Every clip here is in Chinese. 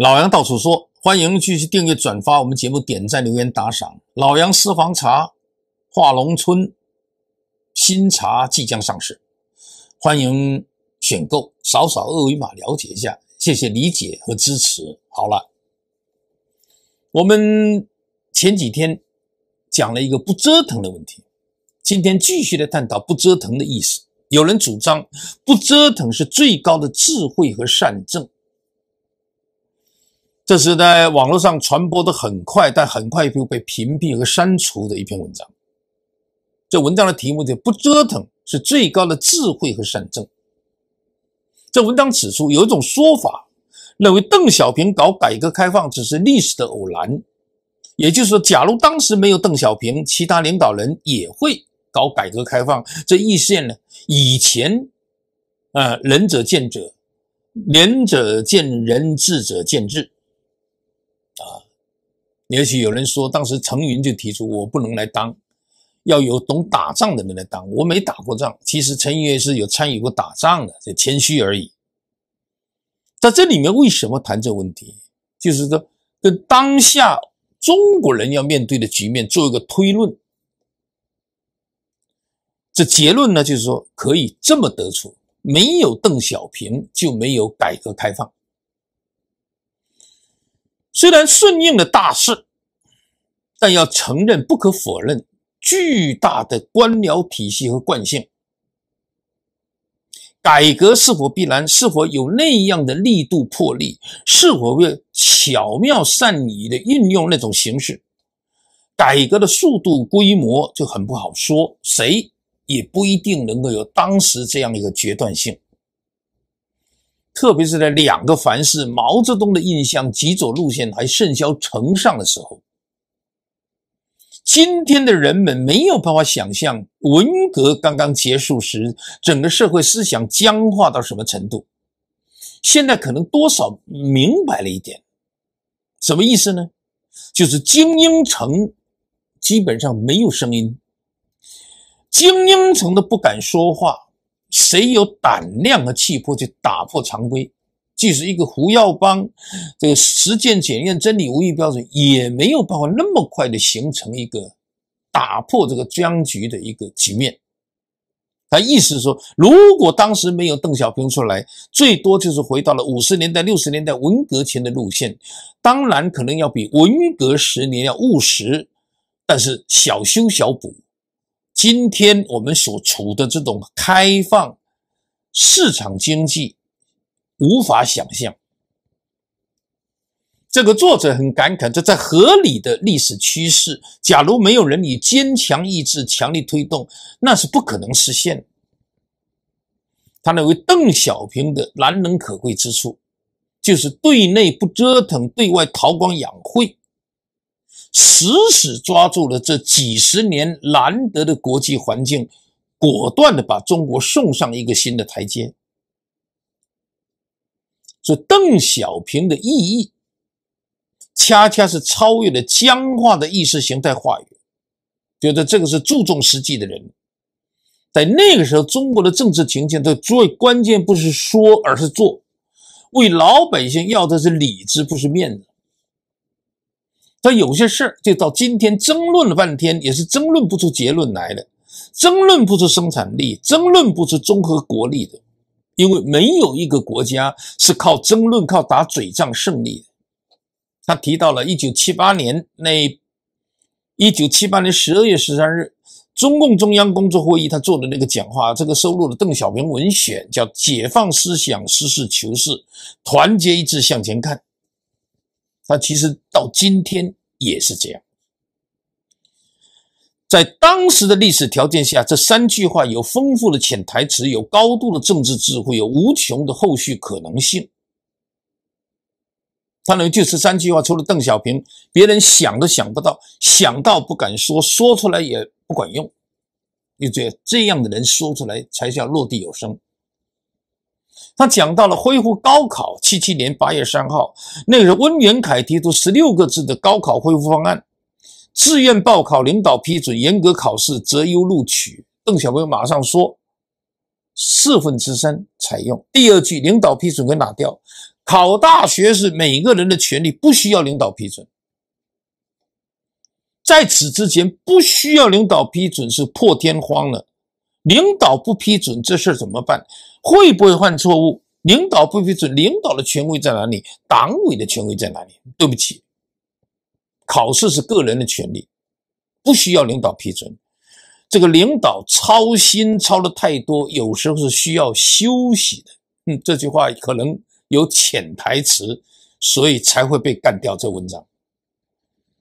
老杨到处说，欢迎继续订阅、转发我们节目，点赞、留言、打赏。老杨私房茶，化龙村新茶即将上市，欢迎选购，扫扫二维码了解一下。谢谢理解和支持。好了，我们前几天讲了一个不折腾的问题，今天继续来探讨不折腾的意思。有人主张不折腾是最高的智慧和善政。这是在网络上传播的很快，但很快就被屏蔽和删除的一篇文章。这文章的题目就不折腾是最高的智慧和善政”。这文章指出，有一种说法认为邓小平搞改革开放只是历史的偶然，也就是说，假如当时没有邓小平，其他领导人也会搞改革开放。这意思呢？以前啊，仁者见仁，仁者见仁，智者见智。也许有人说，当时程云就提出，我不能来当，要有懂打仗的人来当。我没打过仗，其实陈云也是有参与过打仗的，这谦虚而已。在这里面，为什么谈这问题？就是说，跟当下中国人要面对的局面做一个推论。这结论呢，就是说，可以这么得出：没有邓小平，就没有改革开放。虽然顺应了大势。但要承认，不可否认，巨大的官僚体系和惯性，改革是否必然？是否有那样的力度、魄力？是否会巧妙善移的运用那种形式？改革的速度、规模就很不好说，谁也不一定能够有当时这样一个决断性。特别是在两个凡是、毛泽东的印象极左路线还甚嚣尘上的时候。今天的人们没有办法想象文革刚刚结束时，整个社会思想僵化到什么程度。现在可能多少明白了一点，什么意思呢？就是精英层基本上没有声音，精英层都不敢说话，谁有胆量和气魄去打破常规？即使一个胡耀邦，这个实践检验真理唯一标准，也没有办法那么快的形成一个打破这个僵局的一个局面。他意思是说，如果当时没有邓小平出来，最多就是回到了五十年代、六十年代文革前的路线。当然，可能要比文革十年要务实，但是小修小补。今天我们所处的这种开放市场经济。无法想象，这个作者很感慨，这在合理的历史趋势，假如没有人以坚强意志强力推动，那是不可能实现的。他认为邓小平的难能可贵之处，就是对内不折腾，对外韬光养晦，死死抓住了这几十年难得的国际环境，果断的把中国送上一个新的台阶。所以邓小平的意义，恰恰是超越了僵化的意识形态话语。觉得这个是注重实际的人，在那个时候，中国的政治情境的最关键不是说，而是做。为老百姓要的是理智，不是面子。他有些事儿，就到今天争论了半天，也是争论不出结论来的，争论不出生产力，争论不出综合国力的。因为没有一个国家是靠争论、靠打嘴仗胜利的。他提到了一九七八年那一九七八年十二月十三日，中共中央工作会议他做的那个讲话，这个收录了《邓小平文选》，叫“解放思想，实事求是，团结一致向前看”。他其实到今天也是这样。在当时的历史条件下，这三句话有丰富的潜台词，有高度的政治智慧，有无穷的后续可能性。他认为，就是三句话，除了邓小平，别人想都想不到，想到不敢说，说出来也不管用。你觉得这样的人说出来才叫落地有声。他讲到了恢复高考，七七年八月三号，那个温元凯提出十六个字的高考恢复方案。自愿报考，领导批准，严格考试，择优录取。邓小平马上说：“四分之三采用。”第二句，领导批准跟哪掉？考大学是每个人的权利，不需要领导批准。在此之前，不需要领导批准是破天荒了。领导不批准这事儿怎么办？会不会犯错误？领导不批准，领导的权威在哪里？党委的权威在哪里？对不起。考试是个人的权利，不需要领导批准。这个领导操心操的太多，有时候是需要休息的。嗯，这句话可能有潜台词，所以才会被干掉。这文章，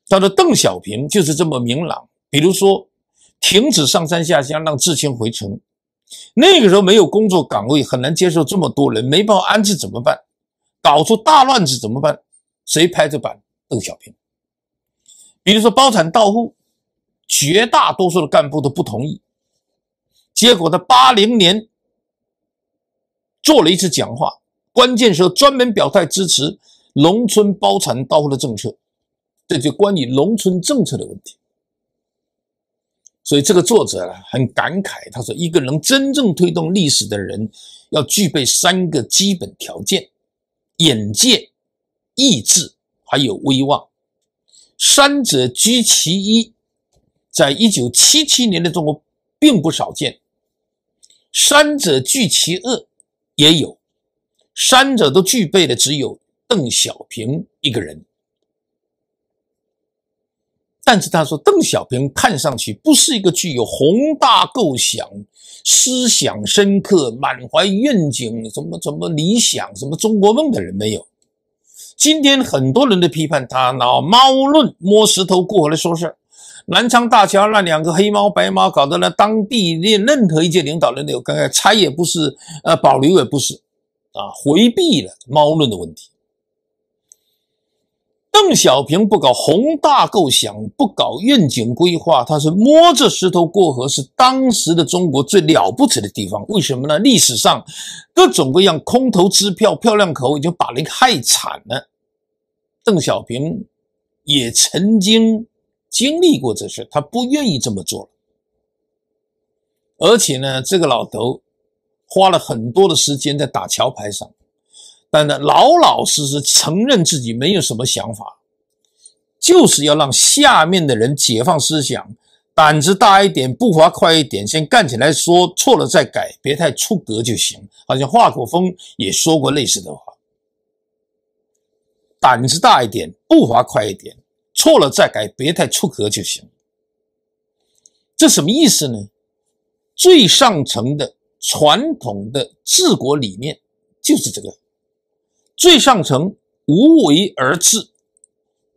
他说邓小平就是这么明朗。比如说，停止上山下乡，让知青回城。那个时候没有工作岗位，很难接受这么多人，没办法安置怎么办？搞出大乱子怎么办？谁拍着板？邓小平。比如说包产到户，绝大多数的干部都不同意。结果在八零年做了一次讲话，关键时候专门表态支持农村包产到户的政策，这就关于农村政策的问题。所以这个作者呢很感慨，他说一个能真正推动历史的人，要具备三个基本条件：眼界、意志，还有威望。三者居其一，在一九七七年的中国并不少见。三者居其二也有，三者都具备的只有邓小平一个人。但是他说，邓小平看上去不是一个具有宏大构想、思想深刻、满怀愿景、什么什么理想、什么中国梦的人，没有。今天很多人都批判他拿猫论，摸石头过河来说事儿。南昌大桥那两个黑猫白猫，搞得那当地那任何一届领导人都有刚才拆也不是，呃，保留也不是，啊，回避了猫论的问题。邓小平不搞宏大构想，不搞愿景规划，他是摸着石头过河，是当时的中国最了不起的地方。为什么呢？历史上各种各样空头支票、漂亮口已经把人害惨了。邓小平也曾经经历过这事，他不愿意这么做。而且呢，这个老头花了很多的时间在打桥牌上，但他老老实实承认自己没有什么想法，就是要让下面的人解放思想，胆子大一点，步伐快一点，先干起来，说错了再改，别太出格就行。好像华国锋也说过类似的话。胆子大一点，步伐快一点，错了再改，别太出格就行。这什么意思呢？最上层的传统的治国理念就是这个：最上层无为而治，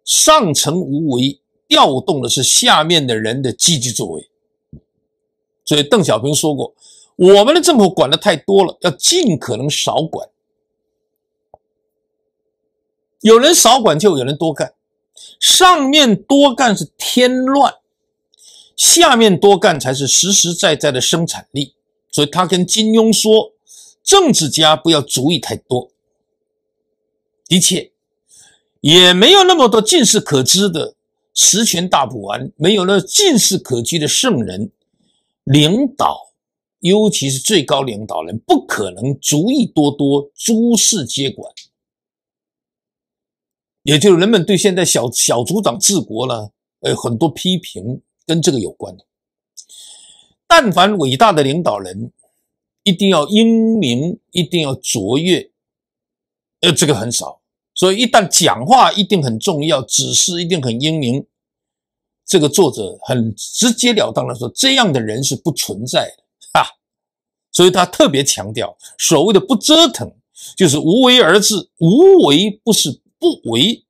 上层无为，调动的是下面的人的积极作为。所以邓小平说过：“我们的政府管的太多了，要尽可能少管。”有人少管就有人多干，上面多干是添乱，下面多干才是实实在在的生产力。所以他跟金庸说：“政治家不要主意太多。”的确，也没有那么多近是可知的十全大补丸，没有了近是可及的圣人领导，尤其是最高领导人，不可能主意多多，诸事接管。也就是人们对现在小小组长治国呢，呃，很多批评跟这个有关但凡伟大的领导人，一定要英明，一定要卓越，呃，这个很少。所以一旦讲话一定很重要，指示一定很英明。这个作者很直截了当的说，这样的人是不存在的啊。所以他特别强调，所谓的不折腾，就是无为而治，无为不是。不为，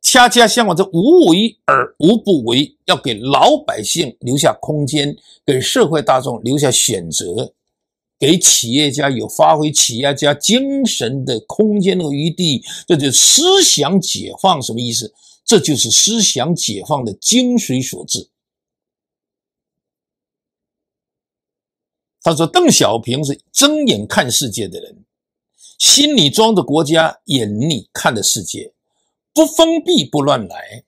恰恰相反，这无为而无不为，要给老百姓留下空间，给社会大众留下选择，给企业家有发挥企业家精神的空间和余地，这就思想解放什么意思？这就是思想解放的精髓所致。他说，邓小平是睁眼看世界的人。心里装着国家，眼里看着世界，不封闭，不乱来。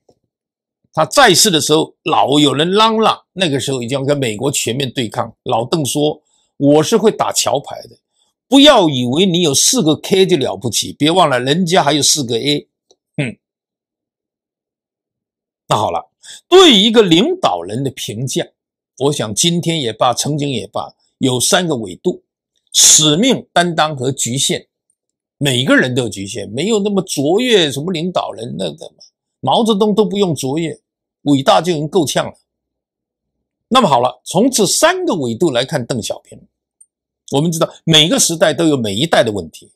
他在世的时候，老有人嚷嚷，那个时候已经跟美国全面对抗。老邓说：“我是会打桥牌的，不要以为你有四个 K 就了不起，别忘了人家还有四个 A。”嗯，那好了，对一个领导人的评价，我想今天也罢，曾经也罢，有三个维度：使命、担当和局限。每个人都有局限，没有那么卓越。什么领导人？那个毛泽东都不用卓越，伟大就能够呛了。那么好了，从这三个维度来看邓小平，我们知道每个时代都有每一代的问题，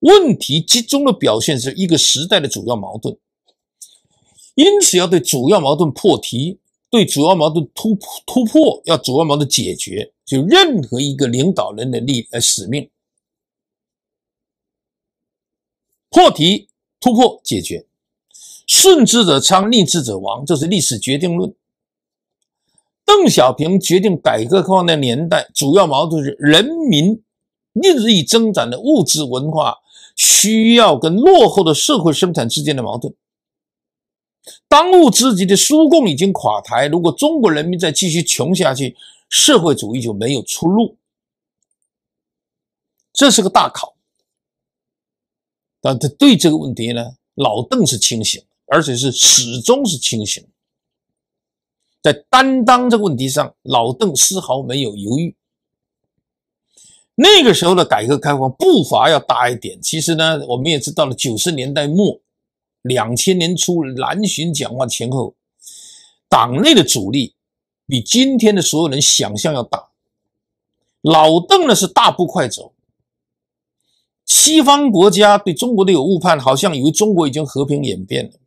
问题集中的表现是一个时代的主要矛盾。因此，要对主要矛盾破题，对主要矛盾突突破，要主要矛盾解决，就任何一个领导人的力呃使命。破题突破解决，顺之者昌，逆之者亡，这是历史决定论。邓小平决定改革开放的年代，主要矛盾是人民日益增长的物质文化需要跟落后的社会生产之间的矛盾。当务之急的苏共已经垮台，如果中国人民再继续穷下去，社会主义就没有出路。这是个大考。但他对这个问题呢，老邓是清醒，而且是始终是清醒，在担当这个问题上，老邓丝毫没有犹豫。那个时候的改革开放步伐要大一点，其实呢，我们也知道了，九十年代末、两千年初南巡讲话前后，党内的阻力比今天的所有人想象要大，老邓呢是大步快走。西方国家对中国的有误判，好像以为中国已经和平演变了，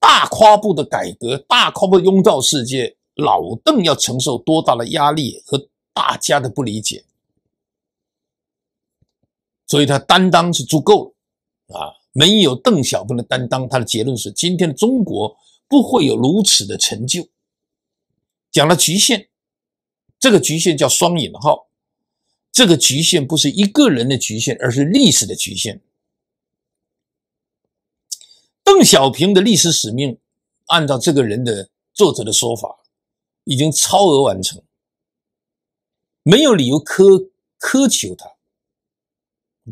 大跨步的改革，大跨步拥抱世界，老邓要承受多大的压力和大家的不理解，所以他担当是足够了啊！没有邓小平的担当，他的结论是今天的中国不会有如此的成就，讲了局限，这个局限叫双引号。这个局限不是一个人的局限，而是历史的局限。邓小平的历史使命，按照这个人的作者的说法，已经超额完成，没有理由苛苛求他。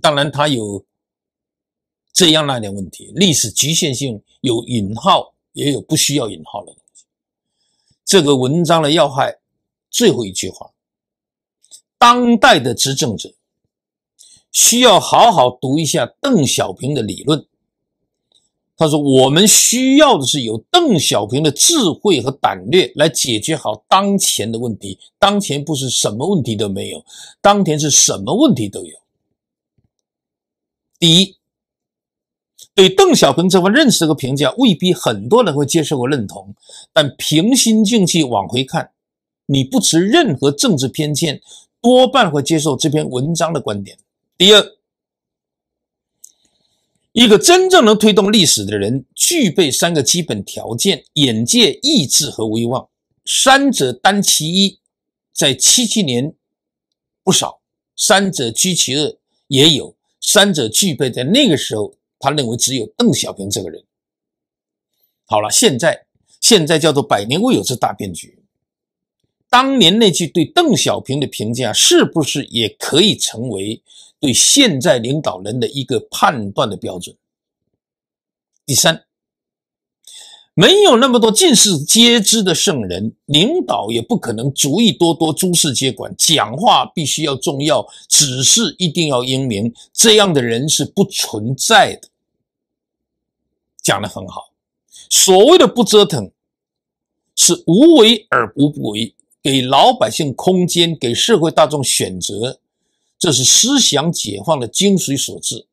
当然，他有这样那点问题，历史局限性有引号，也有不需要引号西。这个文章的要害，最后一句话。当代的执政者需要好好读一下邓小平的理论。他说：“我们需要的是有邓小平的智慧和胆略来解决好当前的问题。当前不是什么问题都没有，当前是什么问题都有。”第一，对邓小平这份认识和评价，未必很多人会接受和认同。但平心静气往回看，你不持任何政治偏见。多半会接受这篇文章的观点。第二，一个真正能推动历史的人，具备三个基本条件：眼界、意志和威望。三者单其一，在七七年不少；三者居其二也有；三者具备，在那个时候，他认为只有邓小平这个人。好了，现在现在叫做百年未有之大变局。当年那句对邓小平的评价，是不是也可以成为对现在领导人的一个判断的标准？第三，没有那么多尽世皆知的圣人，领导也不可能足以多多诸事接管。讲话必须要重要，指示一定要英明，这样的人是不存在的。讲的很好，所谓的不折腾，是无为而无不为。给老百姓空间，给社会大众选择，这是思想解放的精髓所致。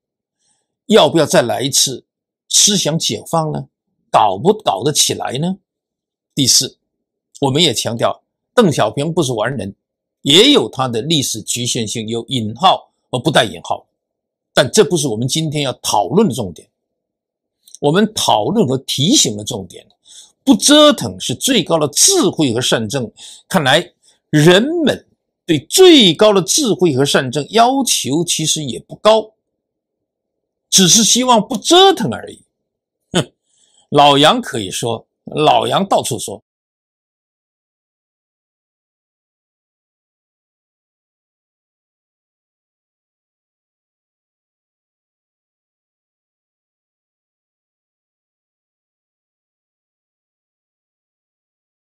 要不要再来一次思想解放呢？搞不搞得起来呢？第四，我们也强调，邓小平不是完人，也有他的历史局限性。有引号而不带引号，但这不是我们今天要讨论的重点。我们讨论和提醒的重点。不折腾是最高的智慧和善政。看来人们对最高的智慧和善政要求其实也不高，只是希望不折腾而已。哼，老杨可以说，老杨到处说。